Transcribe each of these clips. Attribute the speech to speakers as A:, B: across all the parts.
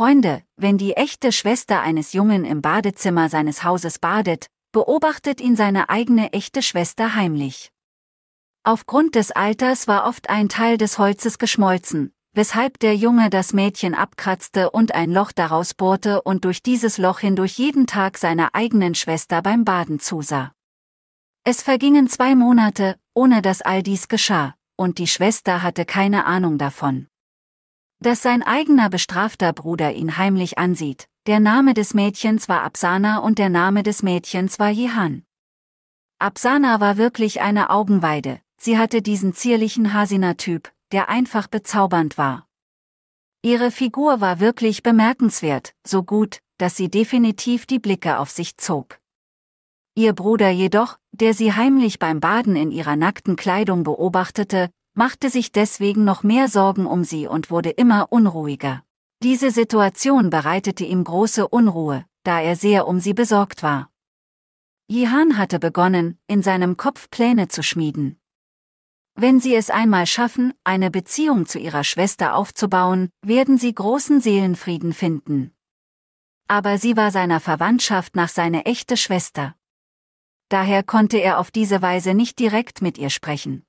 A: Freunde, wenn die echte Schwester eines Jungen im Badezimmer seines Hauses badet, beobachtet ihn seine eigene echte Schwester heimlich. Aufgrund des Alters war oft ein Teil des Holzes geschmolzen, weshalb der Junge das Mädchen abkratzte und ein Loch daraus bohrte und durch dieses Loch hindurch jeden Tag seiner eigenen Schwester beim Baden zusah. Es vergingen zwei Monate, ohne dass all dies geschah, und die Schwester hatte keine Ahnung davon dass sein eigener bestrafter Bruder ihn heimlich ansieht. Der Name des Mädchens war Absana und der Name des Mädchens war Jehan. Absana war wirklich eine Augenweide, sie hatte diesen zierlichen Hasina-Typ, der einfach bezaubernd war. Ihre Figur war wirklich bemerkenswert, so gut, dass sie definitiv die Blicke auf sich zog. Ihr Bruder jedoch, der sie heimlich beim Baden in ihrer nackten Kleidung beobachtete, machte sich deswegen noch mehr Sorgen um sie und wurde immer unruhiger. Diese Situation bereitete ihm große Unruhe, da er sehr um sie besorgt war. Jihan hatte begonnen, in seinem Kopf Pläne zu schmieden. Wenn sie es einmal schaffen, eine Beziehung zu ihrer Schwester aufzubauen, werden sie großen Seelenfrieden finden. Aber sie war seiner Verwandtschaft nach seine echte Schwester. Daher konnte er auf diese Weise nicht direkt mit ihr sprechen.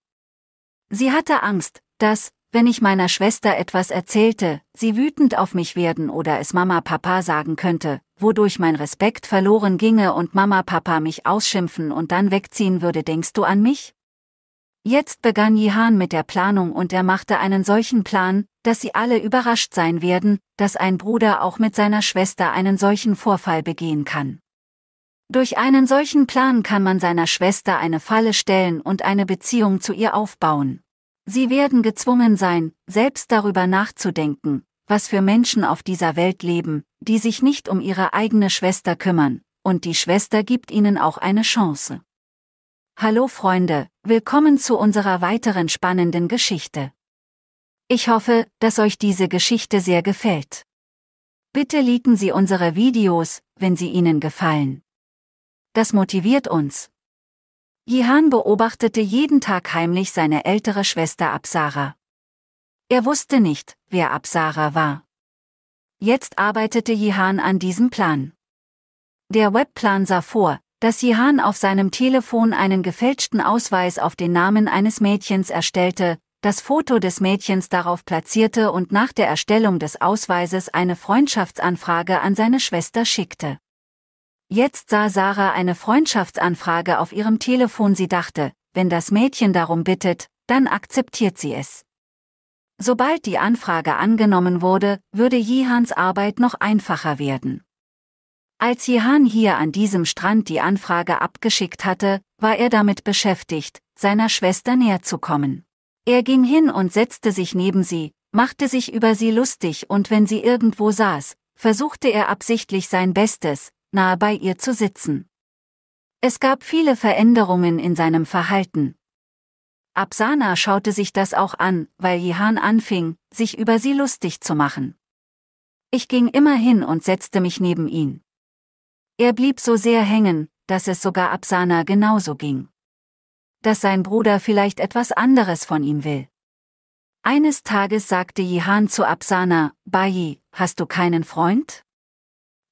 A: Sie hatte Angst, dass, wenn ich meiner Schwester etwas erzählte, sie wütend auf mich werden oder es Mama Papa sagen könnte, wodurch mein Respekt verloren ginge und Mama Papa mich ausschimpfen und dann wegziehen würde, denkst du an mich? Jetzt begann Jihan mit der Planung und er machte einen solchen Plan, dass sie alle überrascht sein werden, dass ein Bruder auch mit seiner Schwester einen solchen Vorfall begehen kann. Durch einen solchen Plan kann man seiner Schwester eine Falle stellen und eine Beziehung zu ihr aufbauen. Sie werden gezwungen sein, selbst darüber nachzudenken, was für Menschen auf dieser Welt leben, die sich nicht um ihre eigene Schwester kümmern, und die Schwester gibt ihnen auch eine Chance. Hallo Freunde, willkommen zu unserer weiteren spannenden Geschichte. Ich hoffe, dass euch diese Geschichte sehr gefällt. Bitte liken Sie unsere Videos, wenn sie Ihnen gefallen das motiviert uns. Jihan beobachtete jeden Tag heimlich seine ältere Schwester Absara. Er wusste nicht, wer Absara war. Jetzt arbeitete Jihan an diesem Plan. Der Webplan sah vor, dass Jihan auf seinem Telefon einen gefälschten Ausweis auf den Namen eines Mädchens erstellte, das Foto des Mädchens darauf platzierte und nach der Erstellung des Ausweises eine Freundschaftsanfrage an seine Schwester schickte. Jetzt sah Sarah eine Freundschaftsanfrage auf ihrem Telefon. Sie dachte, wenn das Mädchen darum bittet, dann akzeptiert sie es. Sobald die Anfrage angenommen wurde, würde Jihans Arbeit noch einfacher werden. Als Jihan hier an diesem Strand die Anfrage abgeschickt hatte, war er damit beschäftigt, seiner Schwester näher zu kommen. Er ging hin und setzte sich neben sie, machte sich über sie lustig und wenn sie irgendwo saß, versuchte er absichtlich sein Bestes, nahe bei ihr zu sitzen. Es gab viele Veränderungen in seinem Verhalten. Absana schaute sich das auch an, weil Jihan anfing, sich über sie lustig zu machen. Ich ging immer hin und setzte mich neben ihn. Er blieb so sehr hängen, dass es sogar Absana genauso ging. Dass sein Bruder vielleicht etwas anderes von ihm will. Eines Tages sagte Jihan zu Absana, Bayi, hast du keinen Freund?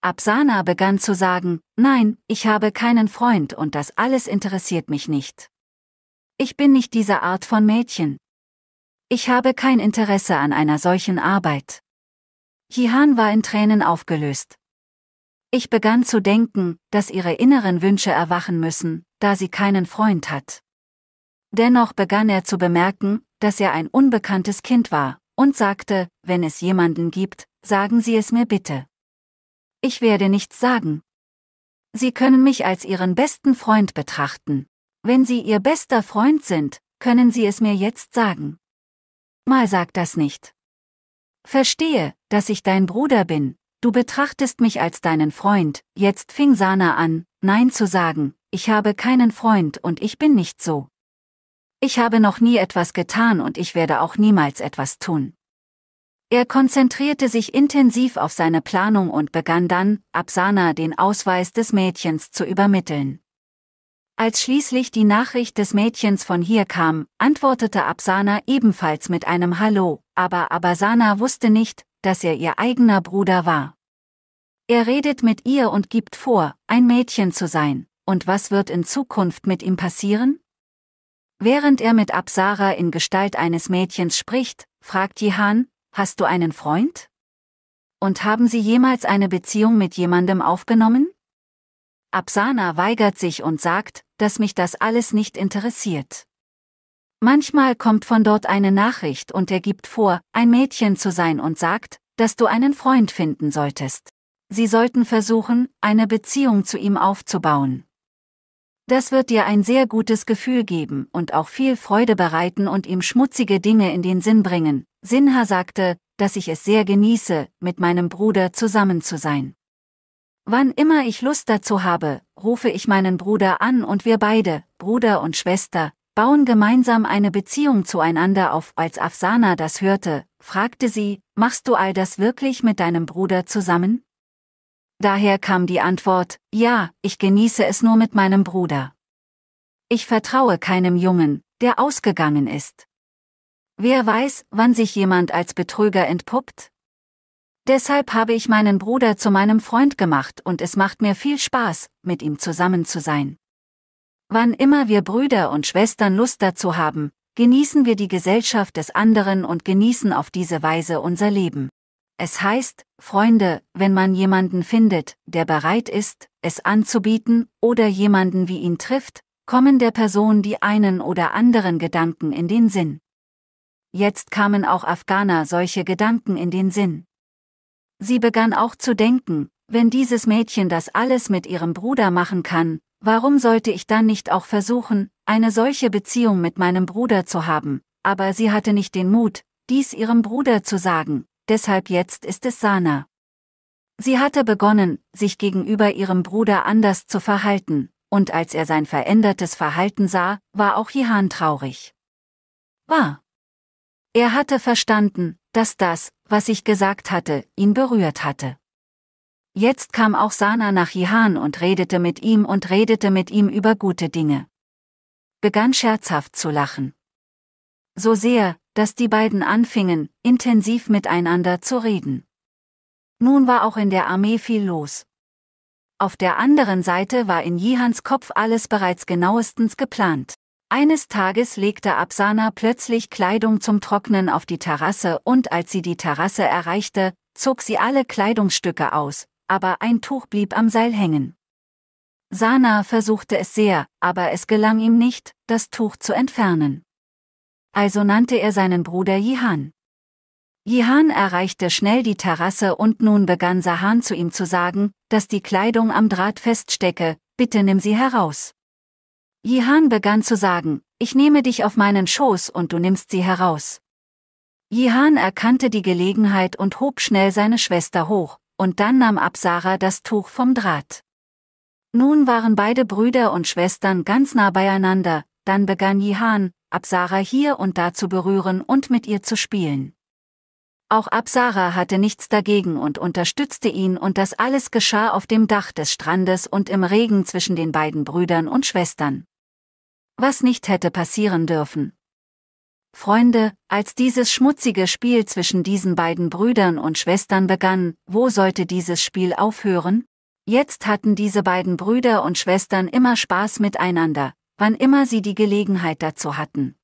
A: Absana begann zu sagen, nein, ich habe keinen Freund und das alles interessiert mich nicht. Ich bin nicht diese Art von Mädchen. Ich habe kein Interesse an einer solchen Arbeit. Jihan war in Tränen aufgelöst. Ich begann zu denken, dass ihre inneren Wünsche erwachen müssen, da sie keinen Freund hat. Dennoch begann er zu bemerken, dass er ein unbekanntes Kind war, und sagte, wenn es jemanden gibt, sagen Sie es mir bitte. Ich werde nichts sagen. Sie können mich als Ihren besten Freund betrachten. Wenn Sie Ihr bester Freund sind, können Sie es mir jetzt sagen. Mal sag das nicht. Verstehe, dass ich dein Bruder bin, du betrachtest mich als deinen Freund, jetzt fing Sana an, Nein zu sagen, ich habe keinen Freund und ich bin nicht so. Ich habe noch nie etwas getan und ich werde auch niemals etwas tun. Er konzentrierte sich intensiv auf seine Planung und begann dann, Absana den Ausweis des Mädchens zu übermitteln. Als schließlich die Nachricht des Mädchens von hier kam, antwortete Absana ebenfalls mit einem Hallo, aber Abasana wusste nicht, dass er ihr eigener Bruder war. Er redet mit ihr und gibt vor, ein Mädchen zu sein, und was wird in Zukunft mit ihm passieren? Während er mit Absara in Gestalt eines Mädchens spricht, fragt Jihan, Hast du einen Freund? Und haben Sie jemals eine Beziehung mit jemandem aufgenommen? Absana weigert sich und sagt, dass mich das alles nicht interessiert. Manchmal kommt von dort eine Nachricht und er gibt vor, ein Mädchen zu sein und sagt, dass du einen Freund finden solltest. Sie sollten versuchen, eine Beziehung zu ihm aufzubauen. Das wird dir ein sehr gutes Gefühl geben und auch viel Freude bereiten und ihm schmutzige Dinge in den Sinn bringen, Sinha sagte, dass ich es sehr genieße, mit meinem Bruder zusammen zu sein. Wann immer ich Lust dazu habe, rufe ich meinen Bruder an und wir beide, Bruder und Schwester, bauen gemeinsam eine Beziehung zueinander auf. Als Afsana das hörte, fragte sie, machst du all das wirklich mit deinem Bruder zusammen? Daher kam die Antwort, ja, ich genieße es nur mit meinem Bruder. Ich vertraue keinem Jungen, der ausgegangen ist. Wer weiß, wann sich jemand als Betrüger entpuppt? Deshalb habe ich meinen Bruder zu meinem Freund gemacht und es macht mir viel Spaß, mit ihm zusammen zu sein. Wann immer wir Brüder und Schwestern Lust dazu haben, genießen wir die Gesellschaft des anderen und genießen auf diese Weise unser Leben. Es heißt, Freunde, wenn man jemanden findet, der bereit ist, es anzubieten, oder jemanden wie ihn trifft, kommen der Person die einen oder anderen Gedanken in den Sinn. Jetzt kamen auch Afghaner solche Gedanken in den Sinn. Sie begann auch zu denken, wenn dieses Mädchen das alles mit ihrem Bruder machen kann, warum sollte ich dann nicht auch versuchen, eine solche Beziehung mit meinem Bruder zu haben, aber sie hatte nicht den Mut, dies ihrem Bruder zu sagen, deshalb jetzt ist es Sana. Sie hatte begonnen, sich gegenüber ihrem Bruder anders zu verhalten, und als er sein verändertes Verhalten sah, war auch Jihan traurig. War. Er hatte verstanden, dass das, was ich gesagt hatte, ihn berührt hatte. Jetzt kam auch Sana nach Jihan und redete mit ihm und redete mit ihm über gute Dinge. Begann scherzhaft zu lachen. So sehr, dass die beiden anfingen, intensiv miteinander zu reden. Nun war auch in der Armee viel los. Auf der anderen Seite war in Jihans Kopf alles bereits genauestens geplant. Eines Tages legte Absana plötzlich Kleidung zum Trocknen auf die Terrasse und als sie die Terrasse erreichte, zog sie alle Kleidungsstücke aus, aber ein Tuch blieb am Seil hängen. Sana versuchte es sehr, aber es gelang ihm nicht, das Tuch zu entfernen. Also nannte er seinen Bruder Jihan. Jihan erreichte schnell die Terrasse und nun begann Sahan zu ihm zu sagen, dass die Kleidung am Draht feststecke, bitte nimm sie heraus. Jihan begann zu sagen, ich nehme dich auf meinen Schoß und du nimmst sie heraus. Jihan erkannte die Gelegenheit und hob schnell seine Schwester hoch, und dann nahm Absara das Tuch vom Draht. Nun waren beide Brüder und Schwestern ganz nah beieinander, dann begann Jihan, Absara hier und da zu berühren und mit ihr zu spielen. Auch Absara hatte nichts dagegen und unterstützte ihn und das alles geschah auf dem Dach des Strandes und im Regen zwischen den beiden Brüdern und Schwestern was nicht hätte passieren dürfen. Freunde, als dieses schmutzige Spiel zwischen diesen beiden Brüdern und Schwestern begann, wo sollte dieses Spiel aufhören? Jetzt hatten diese beiden Brüder und Schwestern immer Spaß miteinander, wann immer sie die Gelegenheit dazu hatten.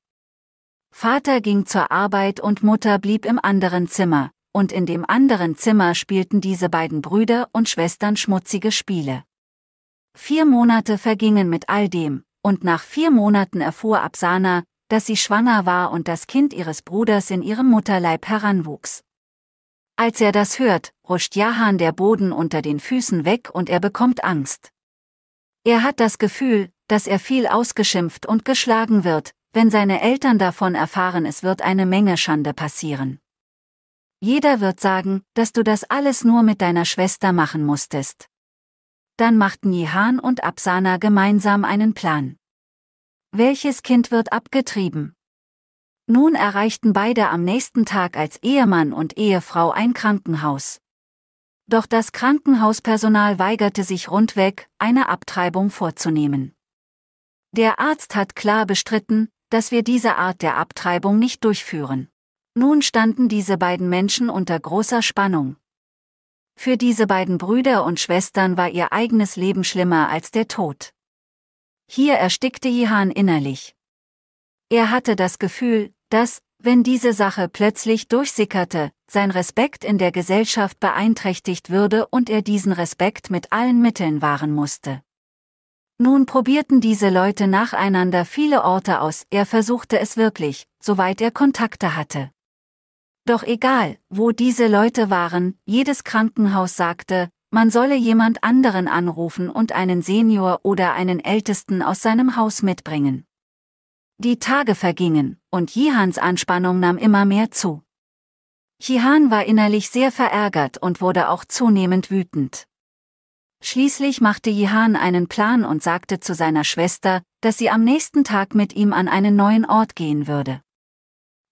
A: Vater ging zur Arbeit und Mutter blieb im anderen Zimmer, und in dem anderen Zimmer spielten diese beiden Brüder und Schwestern schmutzige Spiele. Vier Monate vergingen mit all dem, und nach vier Monaten erfuhr Absana, dass sie schwanger war und das Kind ihres Bruders in ihrem Mutterleib heranwuchs. Als er das hört, ruscht Jahan der Boden unter den Füßen weg und er bekommt Angst. Er hat das Gefühl, dass er viel ausgeschimpft und geschlagen wird, wenn seine Eltern davon erfahren, es wird eine Menge Schande passieren. Jeder wird sagen, dass du das alles nur mit deiner Schwester machen musstest. Dann machten Jehan und Absana gemeinsam einen Plan. Welches Kind wird abgetrieben? Nun erreichten beide am nächsten Tag als Ehemann und Ehefrau ein Krankenhaus. Doch das Krankenhauspersonal weigerte sich rundweg, eine Abtreibung vorzunehmen. Der Arzt hat klar bestritten, dass wir diese Art der Abtreibung nicht durchführen. Nun standen diese beiden Menschen unter großer Spannung. Für diese beiden Brüder und Schwestern war ihr eigenes Leben schlimmer als der Tod. Hier erstickte Jihan innerlich. Er hatte das Gefühl, dass, wenn diese Sache plötzlich durchsickerte, sein Respekt in der Gesellschaft beeinträchtigt würde und er diesen Respekt mit allen Mitteln wahren musste. Nun probierten diese Leute nacheinander viele Orte aus, er versuchte es wirklich, soweit er Kontakte hatte. Doch egal, wo diese Leute waren, jedes Krankenhaus sagte, man solle jemand anderen anrufen und einen Senior oder einen Ältesten aus seinem Haus mitbringen. Die Tage vergingen, und Jihans Anspannung nahm immer mehr zu. Jihan war innerlich sehr verärgert und wurde auch zunehmend wütend. Schließlich machte Jihan einen Plan und sagte zu seiner Schwester, dass sie am nächsten Tag mit ihm an einen neuen Ort gehen würde.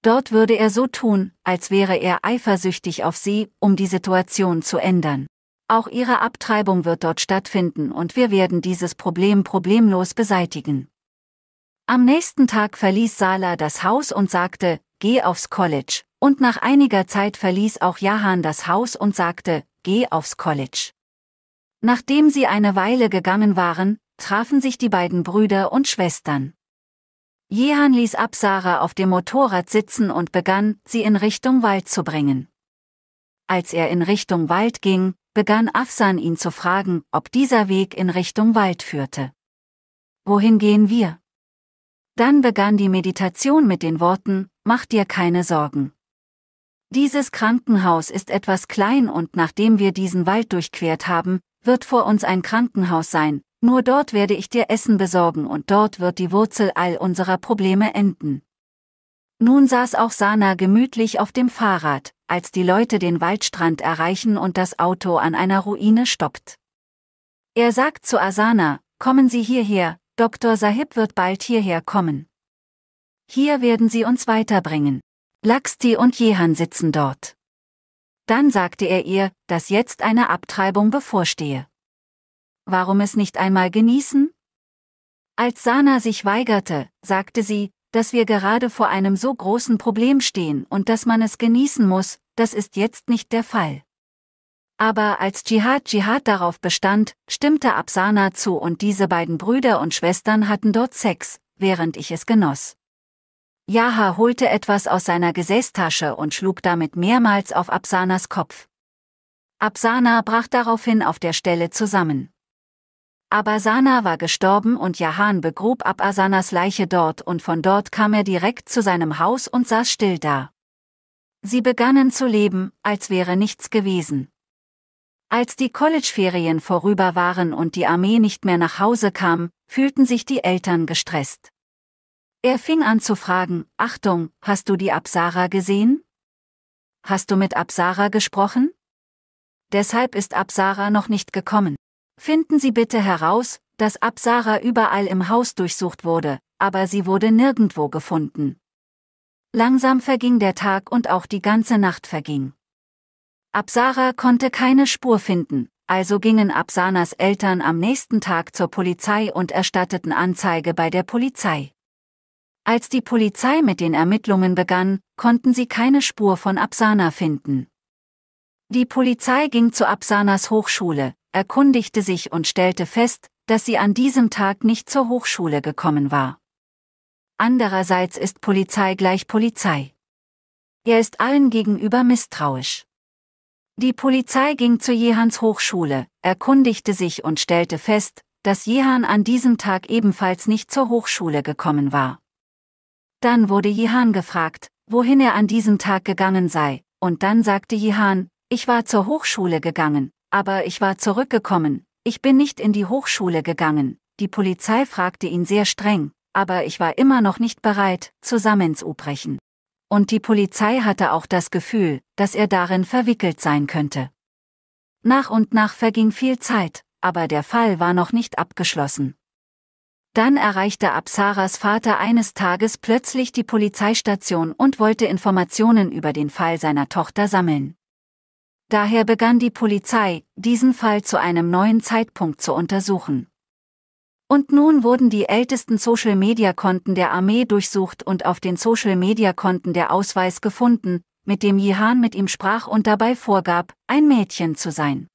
A: Dort würde er so tun, als wäre er eifersüchtig auf sie, um die Situation zu ändern. Auch ihre Abtreibung wird dort stattfinden und wir werden dieses Problem problemlos beseitigen. Am nächsten Tag verließ Sala das Haus und sagte, geh aufs College, und nach einiger Zeit verließ auch Jahan das Haus und sagte, geh aufs College. Nachdem sie eine Weile gegangen waren, trafen sich die beiden Brüder und Schwestern. Jehan ließ Absara auf dem Motorrad sitzen und begann, sie in Richtung Wald zu bringen. Als er in Richtung Wald ging, begann Afsan ihn zu fragen, ob dieser Weg in Richtung Wald führte. Wohin gehen wir? Dann begann die Meditation mit den Worten, mach dir keine Sorgen. Dieses Krankenhaus ist etwas klein und nachdem wir diesen Wald durchquert haben, wird vor uns ein Krankenhaus sein, nur dort werde ich dir Essen besorgen und dort wird die Wurzel all unserer Probleme enden. Nun saß auch Sana gemütlich auf dem Fahrrad, als die Leute den Waldstrand erreichen und das Auto an einer Ruine stoppt. Er sagt zu Asana, kommen Sie hierher, Dr. Sahib wird bald hierher kommen. Hier werden Sie uns weiterbringen. Laxti und Jehan sitzen dort. Dann sagte er ihr, dass jetzt eine Abtreibung bevorstehe warum es nicht einmal genießen? Als Sana sich weigerte, sagte sie, dass wir gerade vor einem so großen Problem stehen und dass man es genießen muss, das ist jetzt nicht der Fall. Aber als Jihad Jihad darauf bestand, stimmte Absana zu und diese beiden Brüder und Schwestern hatten dort Sex, während ich es genoss. Jaha holte etwas aus seiner Gesäßtasche und schlug damit mehrmals auf Absanas Kopf. Absana brach daraufhin auf der Stelle zusammen. Abasana war gestorben und Jahan begrub Abasanas Leiche dort und von dort kam er direkt zu seinem Haus und saß still da. Sie begannen zu leben, als wäre nichts gewesen. Als die Collegeferien vorüber waren und die Armee nicht mehr nach Hause kam, fühlten sich die Eltern gestresst. Er fing an zu fragen, Achtung, hast du die Absara gesehen? Hast du mit Absara gesprochen? Deshalb ist Absara noch nicht gekommen. Finden Sie bitte heraus, dass Absara überall im Haus durchsucht wurde, aber sie wurde nirgendwo gefunden. Langsam verging der Tag und auch die ganze Nacht verging. Absara konnte keine Spur finden, also gingen Absanas Eltern am nächsten Tag zur Polizei und erstatteten Anzeige bei der Polizei. Als die Polizei mit den Ermittlungen begann, konnten sie keine Spur von Absana finden. Die Polizei ging zu Absanas Hochschule, erkundigte sich und stellte fest, dass sie an diesem Tag nicht zur Hochschule gekommen war. Andererseits ist Polizei gleich Polizei. Er ist allen gegenüber misstrauisch. Die Polizei ging zu Jehans Hochschule, erkundigte sich und stellte fest, dass Jehan an diesem Tag ebenfalls nicht zur Hochschule gekommen war. Dann wurde Jehan gefragt, wohin er an diesem Tag gegangen sei, und dann sagte Jehan, ich war zur Hochschule gegangen, aber ich war zurückgekommen, ich bin nicht in die Hochschule gegangen, die Polizei fragte ihn sehr streng, aber ich war immer noch nicht bereit, zusammenzubrechen. Und die Polizei hatte auch das Gefühl, dass er darin verwickelt sein könnte. Nach und nach verging viel Zeit, aber der Fall war noch nicht abgeschlossen. Dann erreichte Absaras Vater eines Tages plötzlich die Polizeistation und wollte Informationen über den Fall seiner Tochter sammeln. Daher begann die Polizei, diesen Fall zu einem neuen Zeitpunkt zu untersuchen. Und nun wurden die ältesten Social-Media-Konten der Armee durchsucht und auf den Social-Media-Konten der Ausweis gefunden, mit dem Jihan mit ihm sprach und dabei vorgab, ein Mädchen zu sein.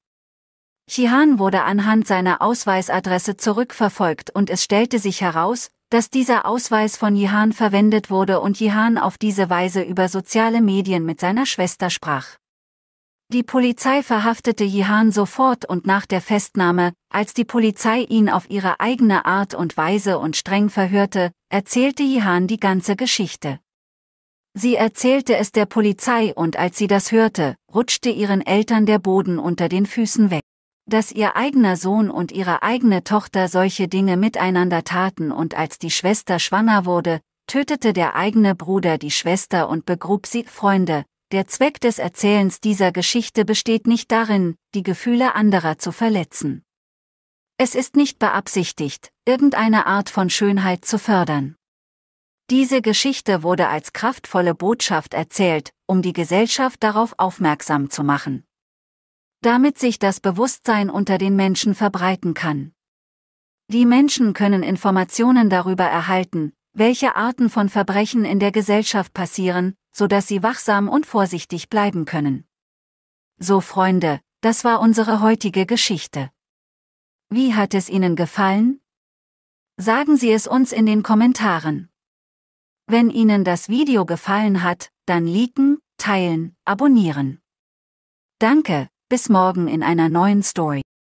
A: Jihan wurde anhand seiner Ausweisadresse zurückverfolgt und es stellte sich heraus, dass dieser Ausweis von Jihan verwendet wurde und Jihan auf diese Weise über soziale Medien mit seiner Schwester sprach. Die Polizei verhaftete Jihan sofort und nach der Festnahme, als die Polizei ihn auf ihre eigene Art und Weise und streng verhörte, erzählte Jihan die ganze Geschichte. Sie erzählte es der Polizei und als sie das hörte, rutschte ihren Eltern der Boden unter den Füßen weg. Dass ihr eigener Sohn und ihre eigene Tochter solche Dinge miteinander taten und als die Schwester schwanger wurde, tötete der eigene Bruder die Schwester und begrub sie, Freunde, der Zweck des Erzählens dieser Geschichte besteht nicht darin, die Gefühle anderer zu verletzen. Es ist nicht beabsichtigt, irgendeine Art von Schönheit zu fördern. Diese Geschichte wurde als kraftvolle Botschaft erzählt, um die Gesellschaft darauf aufmerksam zu machen. Damit sich das Bewusstsein unter den Menschen verbreiten kann. Die Menschen können Informationen darüber erhalten, welche Arten von Verbrechen in der Gesellschaft passieren, so dass sie wachsam und vorsichtig bleiben können. So Freunde, das war unsere heutige Geschichte. Wie hat es Ihnen gefallen? Sagen Sie es uns in den Kommentaren. Wenn Ihnen das Video gefallen hat, dann liken, teilen, abonnieren. Danke, bis morgen in einer neuen Story.